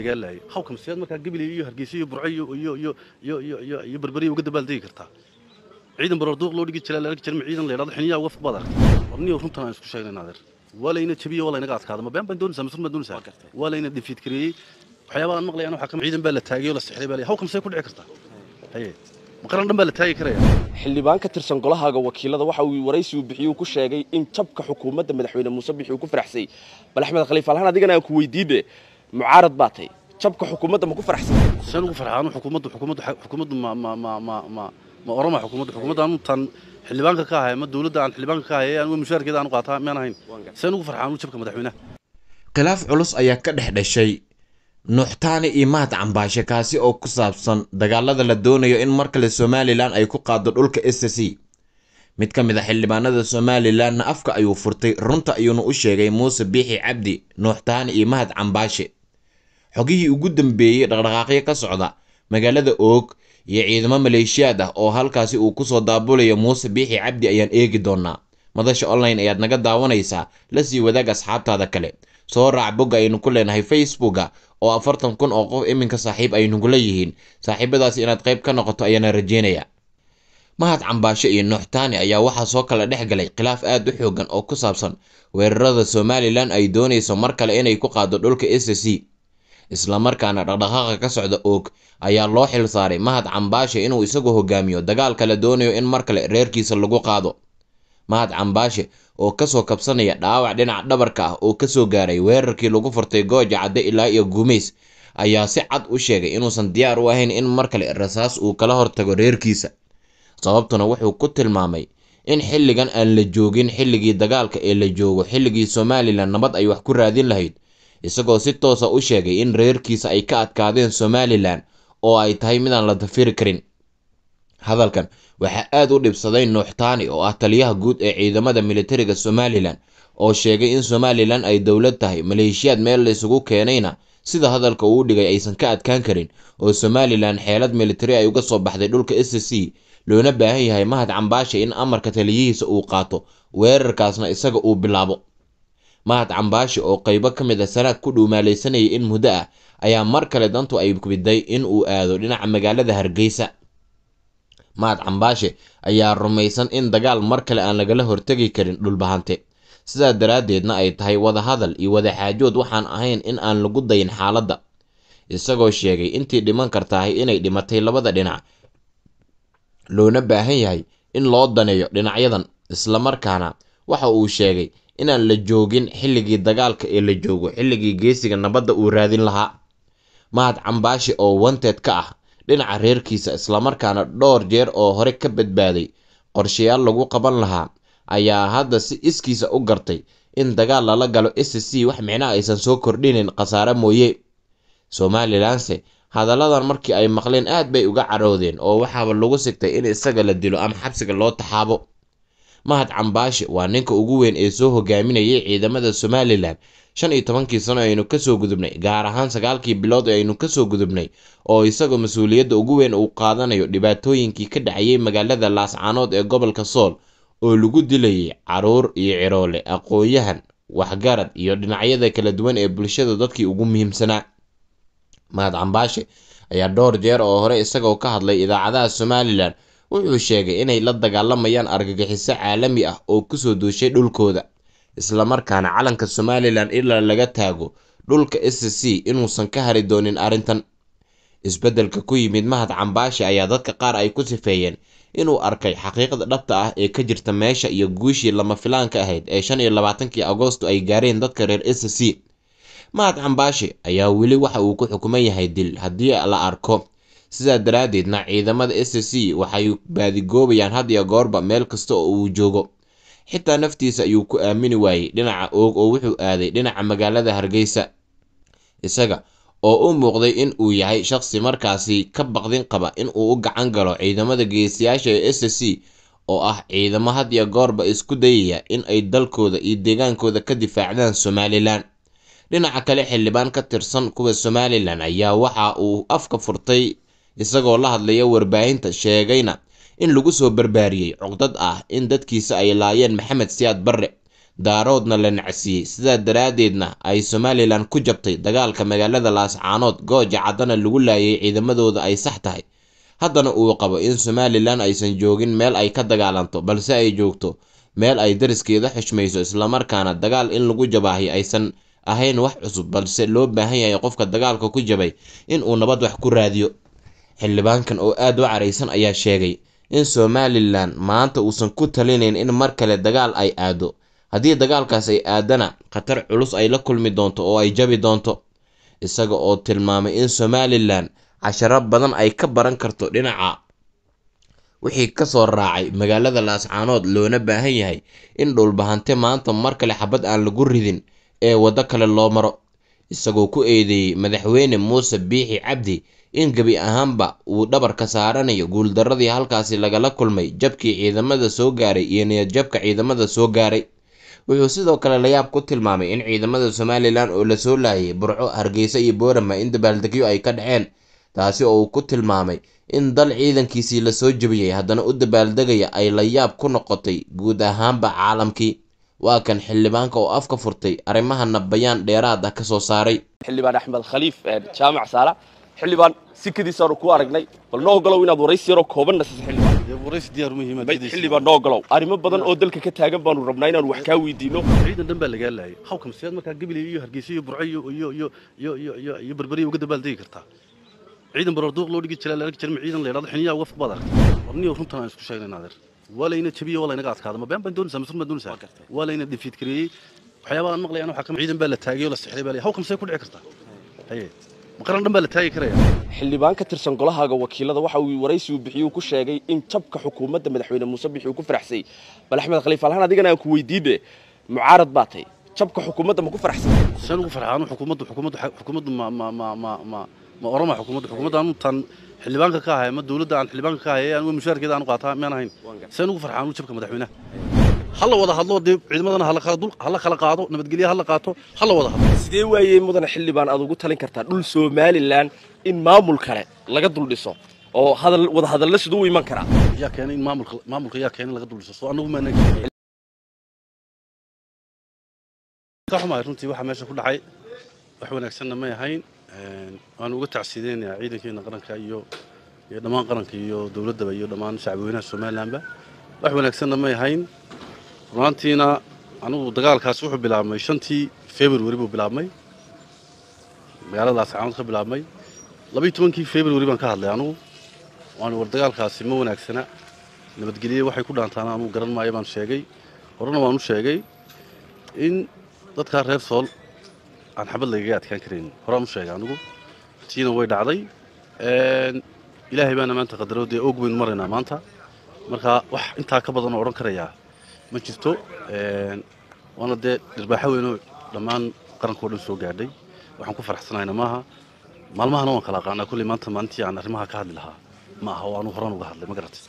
lagaalayo hawka masiyaad markaa gabiley iyo hargeysa iyo burco iyo iyo iyo iyo iyo iyo berberiya uga dabaaldegi kartaa ciidan bararduuq loo dhigi jiraa la arki jirma ciidan la yidhahdo xiniyaa uga fuqbaad arka warniyo runtan aan isku sheegnay naadir waa layna jabiyo waa laynaga adkaada ma been baan doonaysaa mas baan doonaysaa waa layna difiid kareeyey waxyaabaha aan maqlayaan waxaa kamid ciidan baa la taagay oo la sixray baa la hawka masiyaad ku dhici kartaa haye maqaran dhan baa la taagi karaya xildhibaan ka tirsan golahaaga wakiilada waxa uu waraysigu bixiyuu ku sheegay in jabka xukuumadda madaxweyne muuse bixi uu ku faraxsay bal axmed khaliif alhaan adigana aan ku weydiibe mucaarad baa tahay jabka xukuumadda maku farxsan xildhibaanka ka ahay ama dawladda aan xildhibaanka ka ahay anigu mushaarkeeda aanu qaataa miyaan ahayn seen ugu farxaan jabka madaxweynaha khilaaf culus ayaa ka dhex dhashay nuuxtaani iyo mahad cambaashe kaasi oo ku saabsan dagaalada la doonayo in mar kale somalilan ay ku qaado dhulka s c mid ka mid a ah xildhibaanada somalilanna afka ayuu furtay runta ayuuna u sheegay muuse biixi cabdi nuuxtaani iyo mahad cambaashe xogihii ugu dambeeyey dhaqdhaqaaqyo ka socda magaalada oog iyo ciidamo maleeshiyaad ah oo halkaasi uu kusoo daabulayo muuse biixi cabdi ayaan eegi doonaa madasha online ayaad naga daawanaysaa la sii wadaag asxaabtaada kale soo raac bogga aynu ku leenahay facebooka oo afartan kun oo qof iminka saaxiib ay nugula yihiin saaxiibadaasi inaad qayb ka noqoto ayaana rajeynayaa mahad cambaasho iyo nuuxtaani ayaa waxaa soo kala dhex galay khilaaf aad u xoogan oo ku saabsan weerarada somalilan ay doonayso mar kale inay ku qaado dhulka s c islamarkaana dhaqdhaqaaqa ka socda oog ayaa loo xilsaaray mahad cambaashe inuu isagu hogaamiyo dagaalka la doonayo in mar kale reerkiisa lagu qaado mahad cambaashe oo kasoo kabsanaya dhaawac dhinac dhabarka ah oo kasoo gaaray weerarkii lagu furtay gooja cadde ilaa iyo gumays ayaa si cad u sheegay inuusan diyaar u ahayn in mar kale rasaas uu kala hortago reerkiisa sababtuna wuxuu ku tilmaamay in xilligan aan la joogin xilligii dagaalka ee la joogo xilligii somalilan nabad ay wax ku raadin lahayd isagoo si toosa u sheegay in reerkiisa ay ka adkaadeen somalilan oo ay tahay mid aan la dafiri karin hadalkan waxaa aada u dhibsaday nuuxtaani oo ah taliyaha guud ee ciidamada militariga somalilan oo sheegay in somalilan ay dowlad tahay maleeshiyaad meel laysugu keenayna sida hadalka uu dhigay aysan ka adkaan karin oo somalilan xeelad militari ay uga soo baxday dhulka s c loona baahan yahay mahad cambaasha in amarka taliyihiisa uu qaato weerarkaasna isaga uu bilaabo mahad cambaashe oo qaybo ka mid a sanaad ku dhuumaalaysanayay in muddo ah ayaa mar kale dantu ay biday in uu aado dhinaca magaalada hargeysa mahad cambaashe ayaa rumaysan in dagaal mar kale aan lagala hortegi karin dhulbahante sidaa daraaddeedna ay tahay wadahadal iyo wadaxaajood waxaan ahayn in aan lagu dayin xaaladda isagoo sheegay intii dhiman kartahay inay dhimatay labada dhinac loona baahan yahay in loo daneeyo dhinacyadan islamarkaana waxa uu sheegay inaan la joogin xilligii dagaalka ee la joogo xilligii geesiga nabadda uu raadin lahaa mahad cambaashi oo wanteed ka ah dhinaca reerkiisa islamarkaana dhowr jeer oo hore ka badbaaday qorshayaal lagu qaban lahaa ayaa hadda si iskiisa u gartay in dagaal lala galo s c wax micnaha aysan soo kordhinin khasaare mooye somalilanse hadalladan markii ay maqleen aad bay uga caroodeen oo waxaaba lagu sigtay in isaga la dilo ama xabsiga loo taxaabo Mahad Cambaashe waa ninka ugu weyn ee soo hogaaminayay ciidamada Somalilan shan iyo tobankii sano aynu kasoo gudubnay gaar ahaan sagaalkii bilood ee aynu kasoo gudubnay oo isagoo mas-uuliyadda ugu weyn uu qaadanayo dhibaatooyinkii ka dhacayay magaalada laascaanood ee gobolka sool oo lagu dilayay caruur iyo ciroole aqoon-yahan waxgarad iyo dhinacyada kala duwan ee bulshada dadkii ugu muhiimsanaa mahad cambaashe ayaa dhowr jeer oo hore isagoo ka hadlay idaacadaha somalilan wuxuu sheegay inay la dagaalamayaan argagixiso caalami ah oo kusoo duushay dhulkooda islamarkaana calanka somalilan ilaa laga taago dhulka s c inuusan ka hari doonin arrintan isbeddelka ku yimid mahad cambaashi ayaa dadka qaar ay ku sifeeyeen inuu arkay xaqiiqda dhabta ah ee ka jirta meesha iyo guushii lama filaanka ahayd ee shan iyo labaatankii agosto ay gaareen dadka reer s c mahad cambaashi ayaa weli waxa uu ku xukuman yahay dil haddii la arko Sidaa daraaddeedna ciidamada SAC waxay baadigoobayaan had iyo goorba meel kasta oo uu joogo. Xitaa naftiisa ayuu ku aamini waayey dhinaca Oog oo wuxuu aaday dhinaca magaalada Hargeysa, isaga oo u muuqday in uu yahay shaqsi markaasi ka baqdin qaba in uu u gacan galo ciidamada geesiyaasha ee SAC oo ah ciidamo had iyo goorba isku dayaya in ay dalkooda iyo deegaankooda ka difaacdaan Somalilan. Dhinaca kale, xildhibaan ka tirsan kuwa Somalilan ayaa waxa uu afka furtay isagoo la hadlaya warbaahinta sheegayna in lagu soo barbaariyey cuqdad ah in dadkiisa ay laayeen maxamed siyaad barre daaroodna la nacsiiyey sidaa daraaddeedna ay somalilan ku jabtay dagaalka magaalada laascaanood gooja caddana lagu laayay ciidamadooda ay sax tahay haddana uu qabo in somalilan aysan joogin meel ay ka dagaalanto balse ay joogto meel ay dariskeeda xushmayso islamarkaana dagaal in lagu jabaahi aysan ahayn wax cusub balse loo baahan yahay qofka dagaalka ku jabay in uu nabad wax ku raadiyo xildhibaankan oo aad u caraysan ayaa sheegay in somalilan maanta uusan ku talinayn in mar kale dagaal ay aado haddii dagaalkaas ay aadana khatar culus ay la kulmi doonto oo ay jabi doonto isaga oo tilmaamay in somalilan casharo badan ay ka baran karto dhinaca wixii ka soo raacay magaalada laascaanood loona baahan yahay in dhulbahante maanta mar kale xabad aan lagu ridin ee waddo kale loo maro isagoo ku eedeeyey madaxweyne muuse biixi cabdi in gebi ahaanba uu dhabar ka saaranayo guuldaradii halkaasi lagala kulmay jabkii ciidamada soo gaaray iyo niyadjabka ciidamada soo gaaray wuxuu sidoo kale layaab ku tilmaamay in ciidamada somalilan oo lasoo laayay burco hargeysa iyo boorama in dabaaldegyo ay ka dhaceen taasi oo uu ku tilmaamay in dal ciidankiisii lasoo jebiyey haddana u dabaaldegaya ay layaab ku noqotay guud ahaanba caalamkii waa kan xildhibaanka oo afka furtay arrimahana bayaan dheeraada ah ka soo saaray xildhibaan axmed khaliif eh, jaamac saala xildhibaan sikadiisaanu ku aragnay bal noo ogolow inaad waraysi yaroo koobanna siisa noo ogolow arrimo badan oo dalka ka taagan baanu rabnaa inaanu wax kaa weydiino ciidan dhan baa lagaa laayay hawkam siyaad markaa gabilay iyo hargeysa iyo burco iyo iyo iyo iyo iyo iyo iyo berberiya uga dabaaldegi kartaa ciidan barorduuq loo dhigi jiraa la arki ciidan la yidhahdo xiniyaa wafq baad aragtay warniyo runtan aan isku sheegnay naadir ولينا تبي ولينا قاعد كذا ما بين بندون سامسون ما دون سام ولينا ديفيد كري حيوان مقلي أنا وحكم عيدا بلا تاجي ولا استحلي بلا هو كم سيكون عكسته هي maqarandhan baa la taagi karaya xildhibaan ka tirsan golahaaga wakiilada waxa uu waraysi uu bixiyey uu ku sheegay in jabka xukuumadda madaxweyne muuse bixi uu ku faraxsay bal axmed khaliif alhan adigana aan ku weydiibe mucaarad baa tay jabka xukuumadda ma ku faraxsan san ugu farxaano xukuumaddu xukuumaddu xukuumaddu ma ma ma ma ma ma orama xukuumaddu xukuumaddan tan xildhibaanka ka ahay ma dawladda aan xildhibaanka ka haye anigu mushaarkeeda aan u qaataa miyaan ahayn see ugu farxaan uu jabka madaxweynaha hala wada hadlo dee ciidamadana hala kala qaado nabadgelya hala qaato hala wada hadlo sidee waayey mudane xildhibaan aad ugu talin kartaa dhul somalilan in maamul kale laga duldhiso oo hadal wada siduu iman karaa yaa keenay in maamulka maamulka yaa keenay laga duldhiso soo anagu maana ka xumahay runtii waxa meesha ku dhacay wax wanaagsanna may ahayn waan uga tacsiideynaya ciidankeena qaranka iyo dhammaan qaranka iyo dowladdaba iyo dhammaan shacbiweynaha somalilanba wax wanaagsanna may ahayn runaantiina anugu dagaalkaas wuxuu bilaabmay shantii februari buu bilaabmay magaaladaas caamad ka bilaabmay labaiy tobankii februari baan ka hadlay anugu waanu war dagaalkaasi ma wanaagsana nabadgelye waxay ku dhaantaana anugu garan maayo baan sheegay horena waan u sheegay in dadkaa reer sool aan xabad lagaga adkaan karayn horaan u sheega anigu tiina way dhacday ilaahay baana maanta qadaro dee og maraynaa maanta marka wax intaa ka badan oo odhan karayaa ma jirto waana dee dhirbaaxo weynoo dhammaan qaranka o dhan soo gaadhay waxaan ku faraxsanayna maaha maalmahana waan kala aqaanaa kulley maanta maalintii aan arrimaha ka hadli lahaa ma aha oo aanu horaan uga hadlay ma garatay